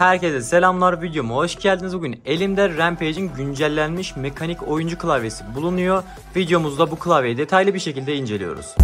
Herkese selamlar videoma hoş geldiniz. Bugün elimde Rampage'in güncellenmiş mekanik oyuncu klavyesi bulunuyor. Videomuzda bu klavyeyi detaylı bir şekilde inceliyoruz.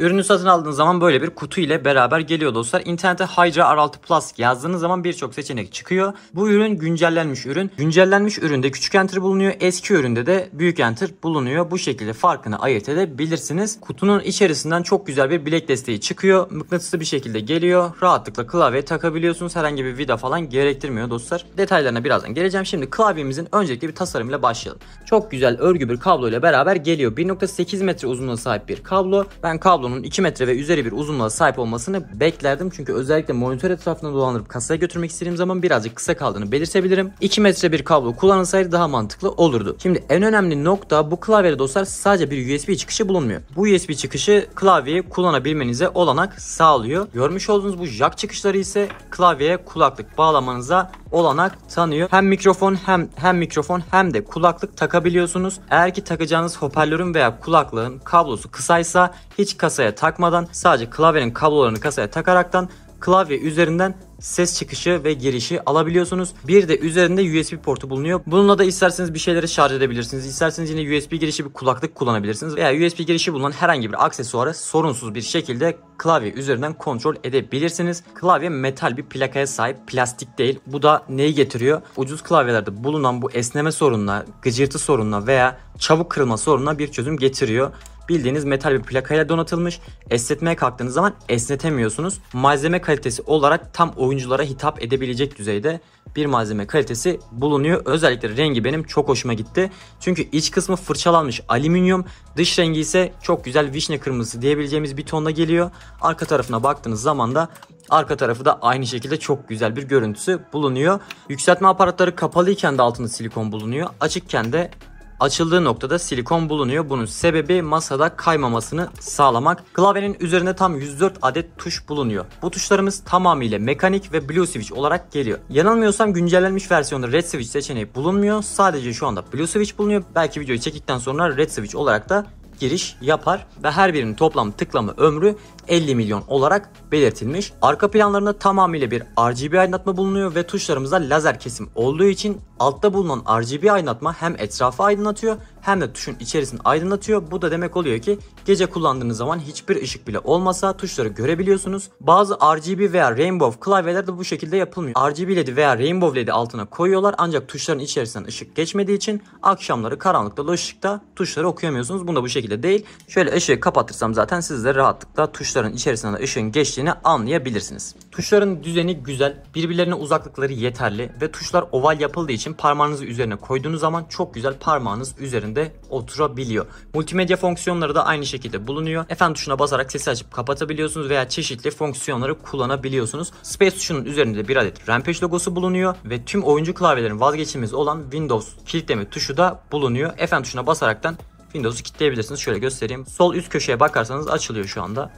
Ürünü satın aldığınız zaman böyle bir kutu ile beraber geliyor dostlar. İnternete Hydra R6 Plus yazdığınız zaman birçok seçenek çıkıyor. Bu ürün güncellenmiş ürün. Güncellenmiş üründe küçük enter bulunuyor. Eski üründe de büyük enter bulunuyor. Bu şekilde farkını ayırt edebilirsiniz. Kutunun içerisinden çok güzel bir bilek desteği çıkıyor. Mıknatıslı bir şekilde geliyor. Rahatlıkla klavye takabiliyorsunuz. Herhangi bir vida falan gerektirmiyor dostlar. Detaylarına birazdan geleceğim. Şimdi klavyemizin öncelikle bir tasarımıyla başlayalım. Çok güzel örgü bir kablo ile beraber geliyor. 1.8 metre uzunluğa sahip bir kablo. Ben kablo kablosunun 2 metre ve üzeri bir uzunluğa sahip olmasını beklerdim. Çünkü özellikle monitör etrafında dolandırıp kasaya götürmek istediğim zaman birazcık kısa kaldığını belirtebilirim. 2 metre bir kablo kullanılsaydı daha mantıklı olurdu. Şimdi en önemli nokta bu klavyede dostlar sadece bir USB çıkışı bulunmuyor. Bu USB çıkışı klavyeyi kullanabilmenize olanak sağlıyor. Görmüş olduğunuz bu jack çıkışları ise klavyeye kulaklık bağlamanıza olanak tanıyor. Hem mikrofon hem hem mikrofon hem de kulaklık takabiliyorsunuz. Eğer ki takacağınız hoparlörün veya kulaklığın kablosu kısaysa hiç kasa kasaya takmadan sadece klavyenin kablolarını kasaya takaraktan klavye üzerinden ses çıkışı ve girişi alabiliyorsunuz. Bir de üzerinde USB portu bulunuyor. Bununla da isterseniz bir şeyleri şarj edebilirsiniz. İsterseniz yine USB girişi bir kulaklık kullanabilirsiniz. Veya USB girişi bulunan herhangi bir aksesuarı sorunsuz bir şekilde klavye üzerinden kontrol edebilirsiniz. Klavye metal bir plakaya sahip plastik değil. Bu da neyi getiriyor? Ucuz klavyelerde bulunan bu esneme sorununa, gıcırtı sorununa veya çabuk kırılma sorununa bir çözüm getiriyor bildiğiniz metal bir plakayla donatılmış. Esnetmeye kalktığınız zaman esnetemiyorsunuz. Malzeme kalitesi olarak tam oyunculara hitap edebilecek düzeyde bir malzeme kalitesi bulunuyor. Özellikle rengi benim çok hoşuma gitti. Çünkü iç kısmı fırçalanmış alüminyum. Dış rengi ise çok güzel vişne kırmızısı diyebileceğimiz bir tonda geliyor. Arka tarafına baktığınız zaman da arka tarafı da aynı şekilde çok güzel bir görüntüsü bulunuyor. Yükseltme aparatları kapalıyken de altında silikon bulunuyor. Açıkken de açıldığı noktada silikon bulunuyor. Bunun sebebi masada kaymamasını sağlamak. Klavyenin üzerinde tam 104 adet tuş bulunuyor. Bu tuşlarımız tamamıyla mekanik ve Blue Switch olarak geliyor. Yanılmıyorsam güncellenmiş versiyonda Red Switch seçeneği bulunmuyor. Sadece şu anda Blue Switch bulunuyor. Belki videoyu çektikten sonra Red Switch olarak da giriş yapar ve her birinin toplam tıklama ömrü 50 milyon olarak belirtilmiş. Arka planlarında tamamıyla bir RGB aydınlatma bulunuyor ve tuşlarımızda lazer kesim olduğu için altta bulunan RGB aydınlatma hem etrafı aydınlatıyor hem de tuşun içerisini aydınlatıyor. Bu da demek oluyor ki gece kullandığınız zaman hiçbir ışık bile olmasa tuşları görebiliyorsunuz. Bazı RGB veya Rainbow klavyelerde bu şekilde yapılmıyor. RGB LED'i veya Rainbow LED'i altına koyuyorlar ancak tuşların içerisinden ışık geçmediği için akşamları karanlıkta da ışıkta tuşları okuyamıyorsunuz. Bunda bu şekilde değil. Şöyle ışığı kapatırsam zaten siz de rahatlıkla tuşların içerisinden ışığın geçtiğini anlayabilirsiniz. Tuşların düzeni güzel, birbirlerine uzaklıkları yeterli ve tuşlar oval yapıldığı için parmağınızı üzerine koyduğunuz zaman çok güzel parmağınız üzerinde üzerinde oturabiliyor. Multimedya fonksiyonları da aynı şekilde bulunuyor. Fn tuşuna basarak sesi açıp kapatabiliyorsunuz veya çeşitli fonksiyonları kullanabiliyorsunuz. Space tuşunun üzerinde bir adet Rampage logosu bulunuyor ve tüm oyuncu klavyelerin vazgeçilmez olan Windows kilitleme tuşu da bulunuyor. Fn tuşuna basaraktan Windows'u kilitleyebilirsiniz. Şöyle göstereyim. Sol üst köşeye bakarsanız açılıyor şu anda.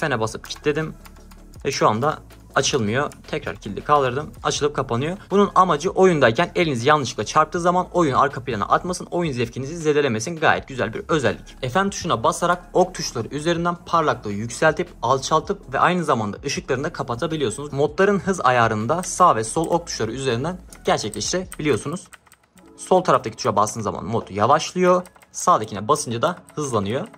Fn'e basıp kilitledim. Ve şu anda açılmıyor. Tekrar kilidi kaldırdım. Açılıp kapanıyor. Bunun amacı oyundayken elinizi yanlışlıkla çarptığı zaman oyun arka plana atmasın. Oyun zevkinizi zedelemesin. Gayet güzel bir özellik. FM tuşuna basarak ok tuşları üzerinden parlaklığı yükseltip alçaltıp ve aynı zamanda ışıklarını da kapatabiliyorsunuz. Modların hız ayarında sağ ve sol ok tuşları üzerinden gerçekleştirebiliyorsunuz. Sol taraftaki tuşa bastığınız zaman mod yavaşlıyor. Sağdakine basınca da hızlanıyor.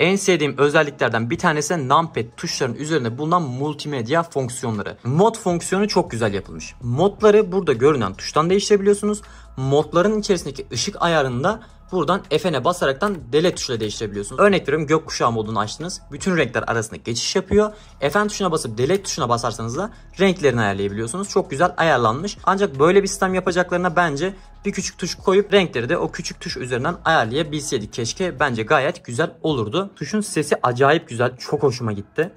En sevdiğim özelliklerden bir tanesi numpad tuşların üzerinde bulunan multimedya fonksiyonları. Mod fonksiyonu çok güzel yapılmış. Modları burada görünen tuştan değiştirebiliyorsunuz. Modların içerisindeki ışık ayarında buradan F'ne basaraktan delete tuşuyla değiştirebiliyorsunuz. Örnek veriyorum gökkuşağı modunu açtınız. Bütün renkler arasında geçiş yapıyor. Fn tuşuna basıp delete tuşuna basarsanız da renklerini ayarlayabiliyorsunuz. Çok güzel ayarlanmış. Ancak böyle bir sistem yapacaklarına bence bir küçük tuş koyup renkleri de o küçük tuş üzerinden ayarlayabilseydik keşke. Bence gayet güzel olurdu. Tuşun sesi acayip güzel. Çok hoşuma gitti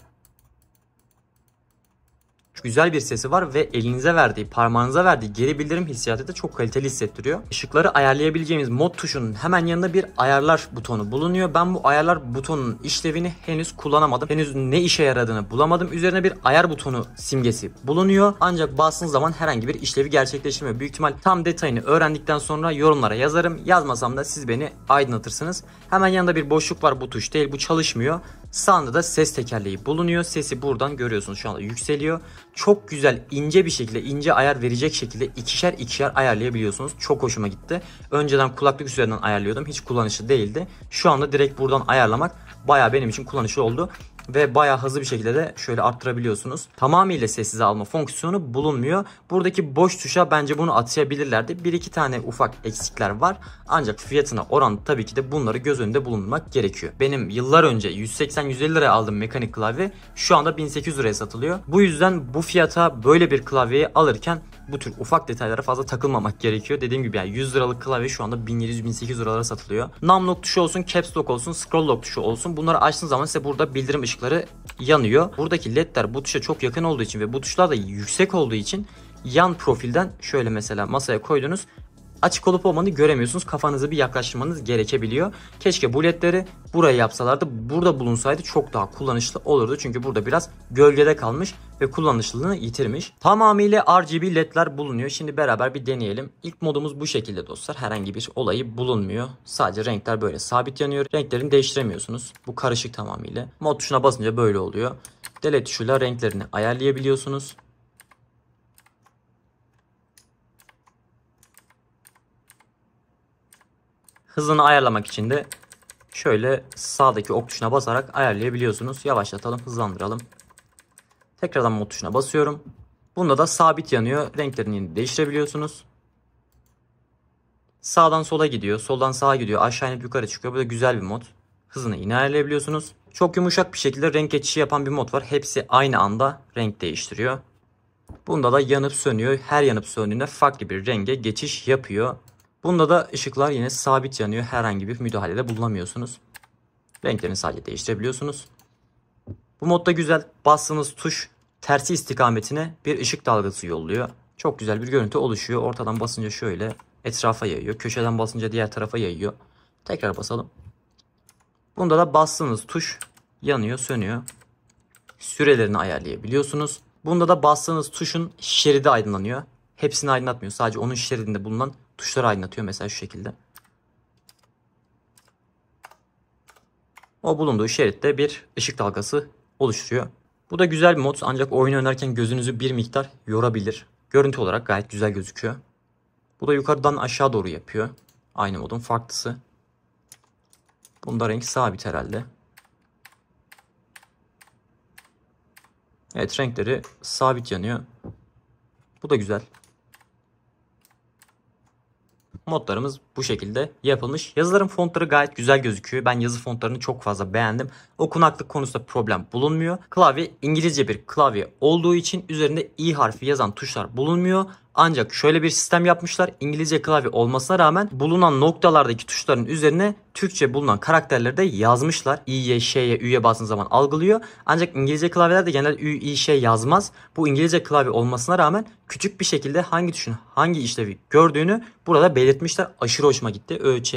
güzel bir sesi var ve elinize verdiği, parmağınıza verdiği geri bildirim hissiyatı da çok kaliteli hissettiriyor. Işıkları ayarlayabileceğimiz mod tuşunun hemen yanında bir ayarlar butonu bulunuyor. Ben bu ayarlar butonunun işlevini henüz kullanamadım. Henüz ne işe yaradığını bulamadım. Üzerine bir ayar butonu simgesi bulunuyor. Ancak bastığınız zaman herhangi bir işlevi gerçekleştirmiyor. Büyük ihtimal tam detayını öğrendikten sonra yorumlara yazarım. Yazmasam da siz beni aydınlatırsınız. Hemen yanında bir boşluk var bu tuş değil bu çalışmıyor. Sağında da ses tekerleği bulunuyor. Sesi buradan görüyorsunuz şu anda yükseliyor. Çok güzel ince bir şekilde ince ayar verecek şekilde ikişer ikişer ayarlayabiliyorsunuz. Çok hoşuma gitti. Önceden kulaklık üzerinden ayarlıyordum. Hiç kullanışlı değildi. Şu anda direkt buradan ayarlamak baya benim için kullanışlı oldu ve bayağı hızlı bir şekilde de şöyle arttırabiliyorsunuz. Tamamıyla sessize alma fonksiyonu bulunmuyor. Buradaki boş tuşa bence bunu atayabilirlerdi. Bir iki tane ufak eksikler var. Ancak fiyatına oranlı tabii ki de bunları göz önünde bulundurmak gerekiyor. Benim yıllar önce 180-150 liraya aldığım mekanik klavye şu anda 1800 liraya satılıyor. Bu yüzden bu fiyata böyle bir klavyeyi alırken bu tür ufak detaylara fazla takılmamak gerekiyor. Dediğim gibi yani 100 liralık klavye şu anda 1700-1800 liralara satılıyor. Num lock tuşu olsun, caps lock olsun, scroll lock tuşu olsun. Bunları açtığınız zaman size burada bildirim ışıkları yanıyor. Buradaki ledler bu tuşa çok yakın olduğu için ve bu tuşlar da yüksek olduğu için yan profilden şöyle mesela masaya koydunuz açık olup olmadığını göremiyorsunuz. Kafanızı bir yaklaştırmanız gerekebiliyor. Keşke bu ledleri buraya yapsalardı. Burada bulunsaydı çok daha kullanışlı olurdu. Çünkü burada biraz gölgede kalmış ve kullanışlılığını yitirmiş. Tamamıyla RGB ledler bulunuyor. Şimdi beraber bir deneyelim. İlk modumuz bu şekilde dostlar. Herhangi bir olayı bulunmuyor. Sadece renkler böyle sabit yanıyor. Renklerini değiştiremiyorsunuz. Bu karışık tamamıyla. Mod tuşuna basınca böyle oluyor. Delete tuşuyla renklerini ayarlayabiliyorsunuz. Hızını ayarlamak için de şöyle sağdaki ok tuşuna basarak ayarlayabiliyorsunuz. Yavaşlatalım, hızlandıralım. Tekrardan mod tuşuna basıyorum. Bunda da sabit yanıyor. Renklerini değiştirebiliyorsunuz. Sağdan sola gidiyor. Soldan sağa gidiyor. Aşağı inip yukarı çıkıyor. Bu da güzel bir mod. Hızını yine ayarlayabiliyorsunuz. Çok yumuşak bir şekilde renk geçişi yapan bir mod var. Hepsi aynı anda renk değiştiriyor. Bunda da yanıp sönüyor. Her yanıp söndüğünde farklı bir renge geçiş yapıyor. Bunda da ışıklar yine sabit yanıyor. Herhangi bir müdahalede bulunamıyorsunuz. Renklerini sadece değiştirebiliyorsunuz. Bu modda güzel bastığınız tuş tersi istikametine bir ışık dalgası yolluyor. Çok güzel bir görüntü oluşuyor. Ortadan basınca şöyle etrafa yayıyor. Köşeden basınca diğer tarafa yayıyor. Tekrar basalım. Bunda da bastığınız tuş yanıyor sönüyor. Sürelerini ayarlayabiliyorsunuz. Bunda da bastığınız tuşun şeridi aydınlanıyor. Hepsini aydınlatmıyor. Sadece onun şeridinde bulunan Tuşlar aydınlatıyor mesela şu şekilde. O bulunduğu şeritte bir ışık dalgası oluşturuyor. Bu da güzel bir mod ancak oyunu oynarken gözünüzü bir miktar yorabilir. Görüntü olarak gayet güzel gözüküyor. Bu da yukarıdan aşağı doğru yapıyor. Aynı modun farklısı. Bunda renk sabit herhalde. Evet renkleri sabit yanıyor. Bu da güzel modlarımız bu şekilde yapılmış. Yazıların fontları gayet güzel gözüküyor. Ben yazı fontlarını çok fazla beğendim. Okunaklık konusunda problem bulunmuyor. Klavye İngilizce bir klavye olduğu için üzerinde i harfi yazan tuşlar bulunmuyor. Ancak şöyle bir sistem yapmışlar. İngilizce klavye olmasına rağmen bulunan noktalardaki tuşların üzerine Türkçe bulunan karakterleri de yazmışlar. İ'ye, Ş'ye, Ü'ye bastığın zaman algılıyor. Ancak İngilizce klavyelerde genel Ü, İ, Ş yazmaz. Bu İngilizce klavye olmasına rağmen küçük bir şekilde hangi tuşun hangi işlevi gördüğünü burada belirtiyor üretmişler. Aşırı hoşuma gitti. Ö, Ç,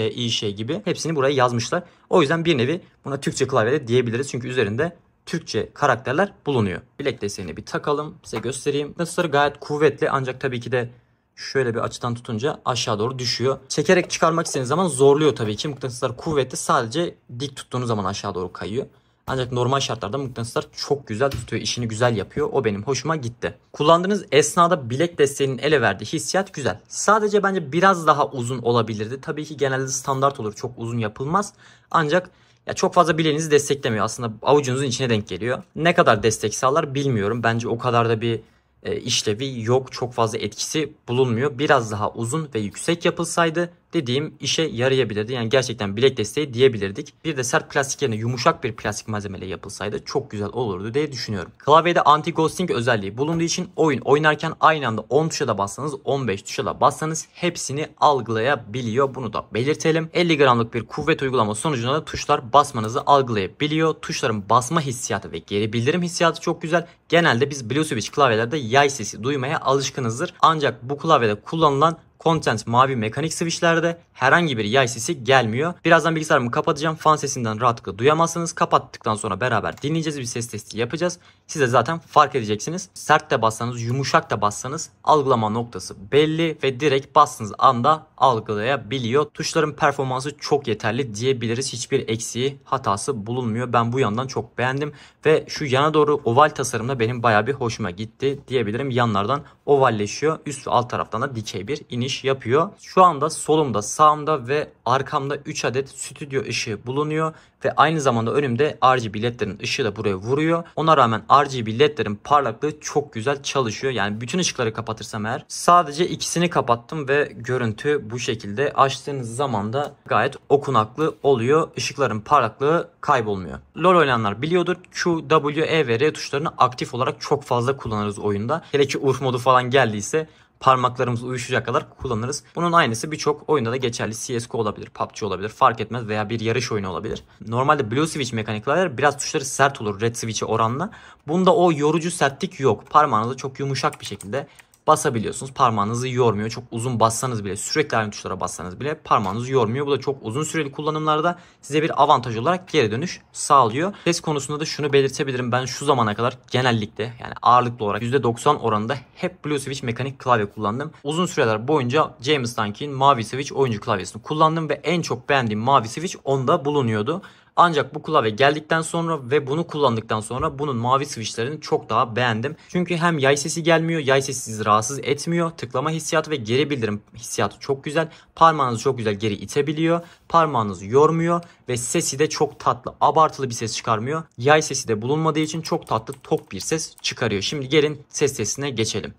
gibi hepsini buraya yazmışlar. O yüzden bir nevi buna Türkçe klavyede diyebiliriz. Çünkü üzerinde Türkçe karakterler bulunuyor. Bilek desteğini bir takalım. Size göstereyim. Nasılları gayet kuvvetli ancak tabii ki de şöyle bir açıdan tutunca aşağı doğru düşüyor. Çekerek çıkarmak istediğiniz zaman zorluyor tabii ki. Mıknatıslar kuvvetli sadece dik tuttuğunuz zaman aşağı doğru kayıyor. Ancak normal şartlarda mıknatıslar çok güzel tutuyor, işini güzel yapıyor. O benim hoşuma gitti. Kullandığınız esnada bilek desteğinin ele verdiği hissiyat güzel. Sadece bence biraz daha uzun olabilirdi. Tabii ki genelde standart olur, çok uzun yapılmaz. Ancak ya çok fazla bileğinizi desteklemiyor. Aslında avucunuzun içine denk geliyor. Ne kadar destek sağlar bilmiyorum. Bence o kadar da bir e, işlevi yok. Çok fazla etkisi bulunmuyor. Biraz daha uzun ve yüksek yapılsaydı dediğim işe yarayabilirdi. Yani gerçekten bilek desteği diyebilirdik. Bir de sert plastik yerine yumuşak bir plastik malzemeyle yapılsaydı çok güzel olurdu diye düşünüyorum. Klavyede anti-ghosting özelliği bulunduğu için oyun oynarken aynı anda 10 tuşa da bassanız 15 tuşa da bassanız hepsini algılayabiliyor. Bunu da belirtelim. 50 gramlık bir kuvvet uygulama sonucunda da tuşlar basmanızı algılayabiliyor. Tuşların basma hissiyatı ve geri bildirim hissiyatı çok güzel. Genelde biz Blue Switch klavyelerde yay sesi duymaya alışkınızdır. Ancak bu klavyede kullanılan Content mavi mekanik switchlerde herhangi bir yay sesi gelmiyor. Birazdan bilgisayarımı kapatacağım. Fan sesinden rahatlıkla duyamazsınız. Kapattıktan sonra beraber dinleyeceğiz. Bir ses testi yapacağız. Size zaten fark edeceksiniz. Sert de bassanız, yumuşak da bassanız algılama noktası belli ve direkt bastığınız anda algılayabiliyor. Tuşların performansı çok yeterli diyebiliriz. Hiçbir eksiği, hatası bulunmuyor. Ben bu yandan çok beğendim ve şu yana doğru oval tasarımda benim baya bir hoşuma gitti diyebilirim. Yanlardan ovalleşiyor. Üst ve alt taraftan da dikey bir iniş yapıyor. Şu anda solumda, sağımda ve arkamda 3 adet stüdyo ışığı bulunuyor ve aynı zamanda önümde RGB ledlerin ışığı da buraya vuruyor. Ona rağmen RGB ledlerin parlaklığı çok güzel çalışıyor. Yani bütün ışıkları kapatırsam eğer sadece ikisini kapattım ve görüntü bu şekilde açtığınız zaman da gayet okunaklı oluyor. Işıkların parlaklığı kaybolmuyor. LoL oynayanlar biliyordur. Q, W, E ve R tuşlarını aktif olarak çok fazla kullanırız oyunda. Hele ki Urf modu falan geldiyse parmaklarımız uyuşacak kadar kullanırız. Bunun aynısı birçok oyunda da geçerli. CSGO olabilir, PUBG olabilir fark etmez veya bir yarış oyunu olabilir. Normalde Blue Switch mekanikler biraz tuşları sert olur Red Switch'e oranla. Bunda o yorucu sertlik yok. Parmağınızı çok yumuşak bir şekilde basabiliyorsunuz. Parmağınızı yormuyor. Çok uzun bassanız bile sürekli aynı tuşlara bassanız bile parmağınızı yormuyor. Bu da çok uzun süreli kullanımlarda size bir avantaj olarak geri dönüş sağlıyor. Ses konusunda da şunu belirtebilirim. Ben şu zamana kadar genellikle yani ağırlıklı olarak %90 oranında hep Blue Switch mekanik klavye kullandım. Uzun süreler boyunca James Dunkey'in mavi switch oyuncu klavyesini kullandım ve en çok beğendiğim mavi switch onda bulunuyordu. Ancak bu klavye geldikten sonra ve bunu kullandıktan sonra bunun mavi switchlerini çok daha beğendim. Çünkü hem yay sesi gelmiyor, yay sesi sizi rahatsız etmiyor. Tıklama hissiyatı ve geri bildirim hissiyatı çok güzel. Parmağınızı çok güzel geri itebiliyor. Parmağınızı yormuyor ve sesi de çok tatlı. Abartılı bir ses çıkarmıyor. Yay sesi de bulunmadığı için çok tatlı tok bir ses çıkarıyor. Şimdi gelin ses sesine geçelim.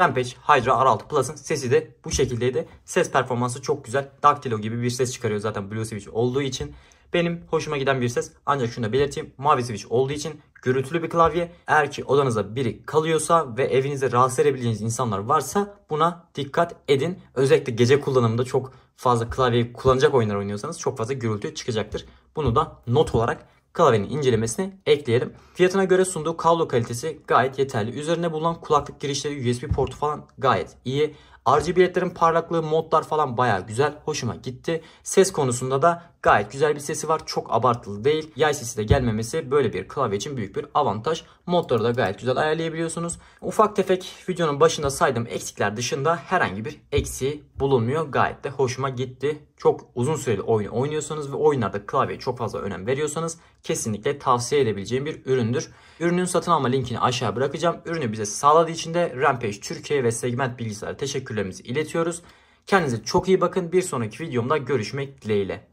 Rampage Hydra R6 Plus'ın sesi de bu şekildeydi. Ses performansı çok güzel. Daktilo gibi bir ses çıkarıyor zaten Blue Switch olduğu için. Benim hoşuma giden bir ses ancak şunu da belirteyim. Mavi switch olduğu için gürültülü bir klavye. Eğer ki odanızda biri kalıyorsa ve evinizde rahatsız edebileceğiniz insanlar varsa buna dikkat edin. Özellikle gece kullanımında çok fazla klavyeyi kullanacak oyunlar oynuyorsanız çok fazla gürültü çıkacaktır. Bunu da not olarak klavyenin incelemesini ekleyelim. Fiyatına göre sunduğu kablo kalitesi gayet yeterli. Üzerine bulunan kulaklık girişleri USB portu falan gayet iyi. RGB'lerin parlaklığı, modlar falan baya güzel. Hoşuma gitti. Ses konusunda da Gayet güzel bir sesi var. Çok abartılı değil. Yay sesi de gelmemesi böyle bir klavye için büyük bir avantaj. Modları da gayet güzel ayarlayabiliyorsunuz. Ufak tefek videonun başında saydığım eksikler dışında herhangi bir eksiği bulunmuyor. Gayet de hoşuma gitti. Çok uzun süreli oyun oynuyorsanız ve oyunlarda klavyeye çok fazla önem veriyorsanız kesinlikle tavsiye edebileceğim bir üründür. Ürünün satın alma linkini aşağı bırakacağım. Ürünü bize sağladığı için de Rampage Türkiye ve Segment Bilgisayar'a teşekkürlerimizi iletiyoruz. Kendinize çok iyi bakın. Bir sonraki videomda görüşmek dileğiyle.